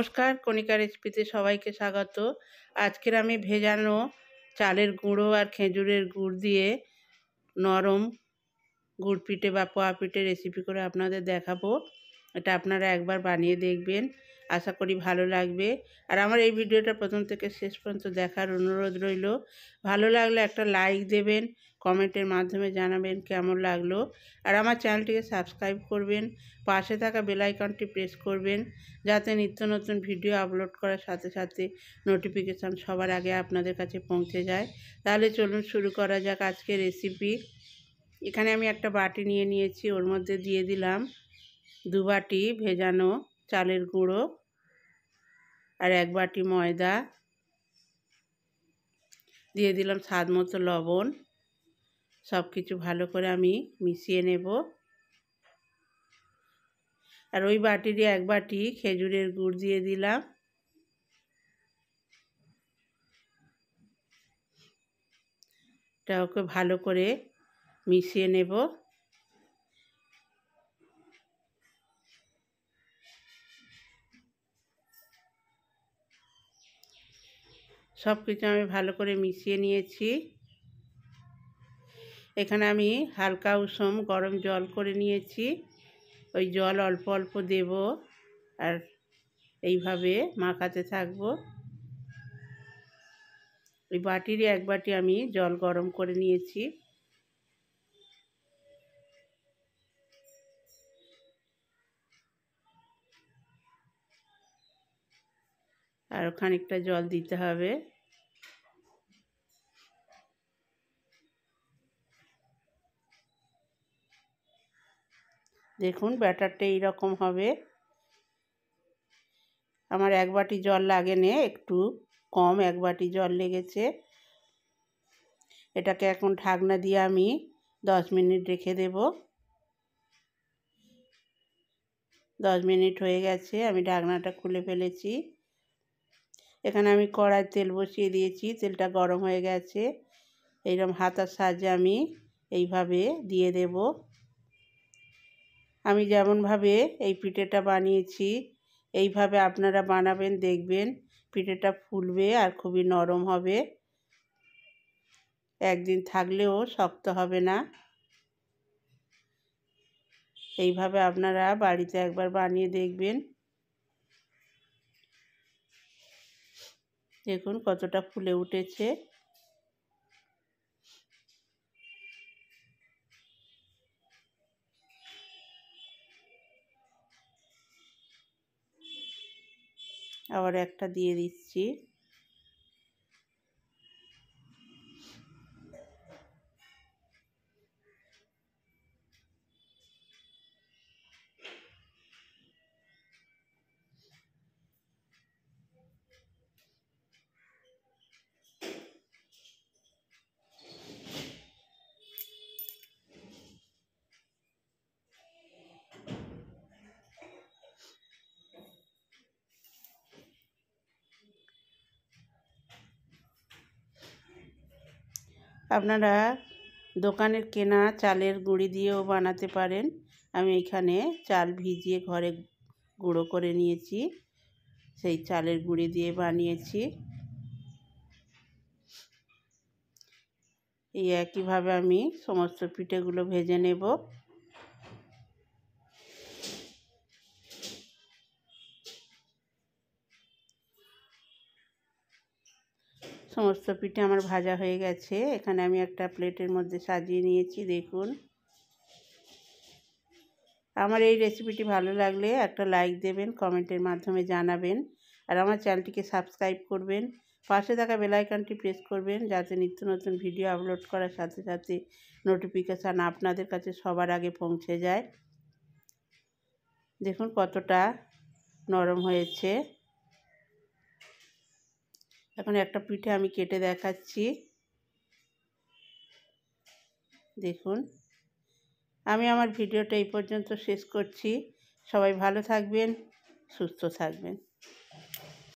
নমস্কার কণিকা রেসিপিতে সবাইকে স্বাগত আজকের আমি ভেজানো চালের গুঁড়ো আর খেজুরের গুড় দিয়ে নরম গুড় পিঠে বা পোয়া পিঠে রেসিপি করে আপনাদের দেখাবো এটা আপনারা একবার বানিয়ে দেখবেন আশা করি ভালো লাগবে আর আমার এই ভিডিওটা প্রথম থেকে শেষ পর্যন্ত দেখার অনুরোধ রইল ভালো লাগলে একটা লাইক দেবেন কমেন্টের মাধ্যমে জানাবেন কেমন লাগলো আর আমার চ্যানেলটিকে সাবস্ক্রাইব করবেন পাশে থাকা বেলাইকনটি প্রেস করবেন যাতে নিত্য নতুন ভিডিও আপলোড করার সাথে সাথে নোটিফিকেশান সবার আগে আপনাদের কাছে পৌঁছে যায় তাহলে চলুন শুরু করা যাক আজকে রেসিপি এখানে আমি একটা বাটি নিয়ে নিয়েছি ওর মধ্যে দিয়ে দিলাম দু বাটি ভেজানো চালের গুঁড়ো আর এক বাটি ময়দা দিয়ে দিলাম স্বাদ মতো লবণ সব কিছু ভালো করে আমি মিশিয়ে নেব আর ওই বাটিরই এক বাটি খেজুরের গুড় দিয়ে দিলাম এটা ওকে ভালো করে মিশিয়ে নেব সব কিছু আমি ভালো করে মিশিয়ে নিয়েছি এখানে আমি হালকা উষম গরম জল করে নিয়েছি ওই জল অল্প অল্প দেব আর এইভাবে মাখাতে থাকবো ওই বাটিরই এক বাটি আমি জল গরম করে নিয়েছি আর খানিকটা জল দিতে হবে দেখুন ব্যাটারটা এইরকম হবে আমার এক বাটি জল লাগে নে একটু কম এক বাটি জল লেগেছে এটাকে এখন ঢাকনা দিয়ে আমি দশ মিনিট রেখে দেব দশ মিনিট হয়ে গেছে আমি ঢাকনাটা খুলে ফেলেছি এখানে আমি কড়াই তেল বসিয়ে দিয়েছি তেলটা গরম হয়ে গেছে এইরকম হাতার সাহায্যে আমি এইভাবে দিয়ে দেবো আমি যেমনভাবে এই পিঠেটা বানিয়েছি এইভাবে আপনারা বানাবেন দেখবেন পিঠেটা ফুলবে আর খুবই নরম হবে একদিন থাকলেও শক্ত হবে না এইভাবে আপনারা বাড়িতে একবার বানিয়ে দেখবেন দেখুন কতটা ফুলে উঠেছে আবার একটা দিয়ে দিচ্ছি আপনারা দোকানের কেনা চালের গুঁড়ি দিয়েও বানাতে পারেন আমি এখানে চাল ভিজিয়ে ঘরে গুঁড়ো করে নিয়েছি সেই চালের গুঁড়ি দিয়ে বানিয়েছি এই একইভাবে আমি সমস্ত পিঠেগুলো ভেজে নেব সমস্ত পিঠে আমার ভাজা হয়ে গেছে এখানে আমি একটা প্লেটের মধ্যে সাজিয়ে নিয়েছি দেখুন আমার এই রেসিপিটি ভালো লাগলে একটা লাইক দেবেন কমেন্টের মাধ্যমে জানাবেন আর আমার চ্যানেলটিকে সাবস্ক্রাইব করবেন পাশে থাকা বেলাইকানটি প্রেস করবেন যাতে নিত্য নতুন ভিডিও আপলোড করার সাথে সাথে নোটিফিকেশান আপনাদের কাছে সবার আগে পৌঁছে যায় দেখুন কতটা নরম হয়েছে এখন একটা পিঠে আমি কেটে দেখাচ্ছি দেখুন আমি আমার ভিডিওটা এই পর্যন্ত শেষ করছি সবাই ভালো থাকবেন সুস্থ থাকবেন